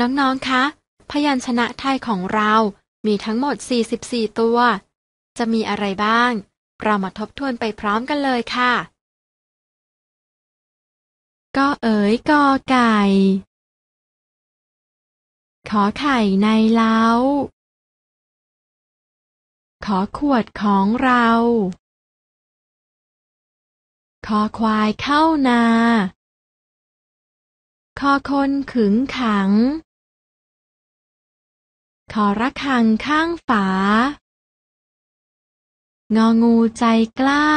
น้องๆ คะ พยัญชนะไทยของเรา มีทั้งหมด 44 ตัว จะมีอะไรบ้าง เรามาทบทวนไปพร้อมกันเลยค่ะ ก็เอ๋ยกอไก่ ขอไข่ในเล้า ขอขวดของเรา ขอควายเข้านาขอคนขึงขังทอระคังข้างฝา งองูใจกล้า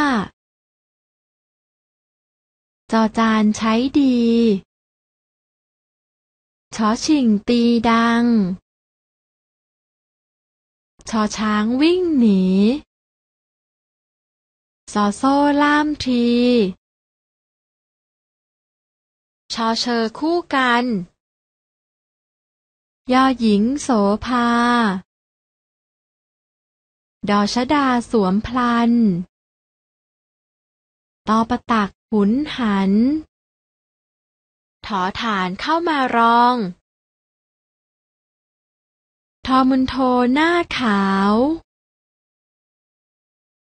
จอจานใช้ดี ชอชิงตีดัง ชอช้างวิ่งหนีซอโซ่ล่ามที ชอเชอคู่กันยอหญิงโสภาดอชดาสวมพลัน ตอปตักหุนหัน ถอฐานเข้ามารอง ทอมุนโทหน้าขาว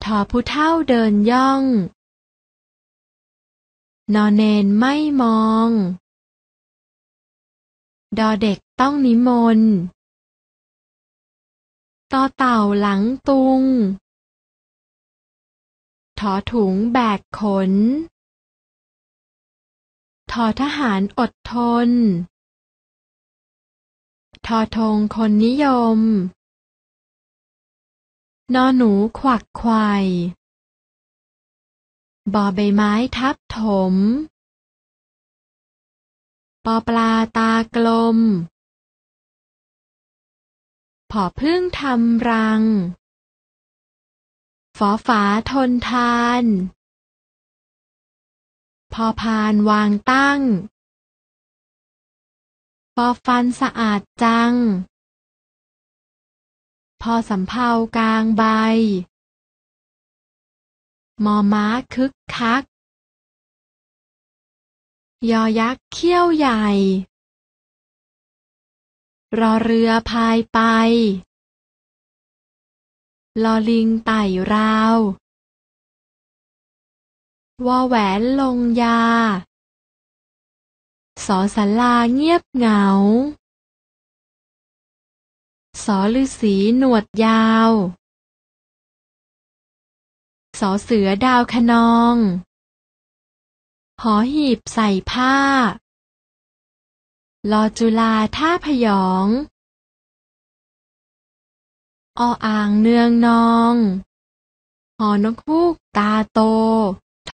ทอผู้เท่าเดินย่อง นอนเนนไม่มอง ดอเด็ก้องนิมนต์ต่อเต่าหลังตุง ถอถุงแบกขนทอทหารอดทนทอธงคนนิยมนอหนูขวักควายบอใบไม้ทับถม ปอปลาตากลมผอพึ่งทำรังฝอฝาทนทาน พอพานวางตั้งปอฟันสะอาดจัง พอสำเภากลางใบ มอม้าคึกคัก ยอยักษ์เขี้ยวใหญ่รอเรือพายไปลอลิงไต่ราววอแหวนลงยา สอสลาเงียบเหงา สอฤาษีหนวดยาว สอเสือดาวขนองหอหีบใส่ผ้าลอจุลาท่าพยอง ออ่างเนืองนอง หอนกฮูกตาโต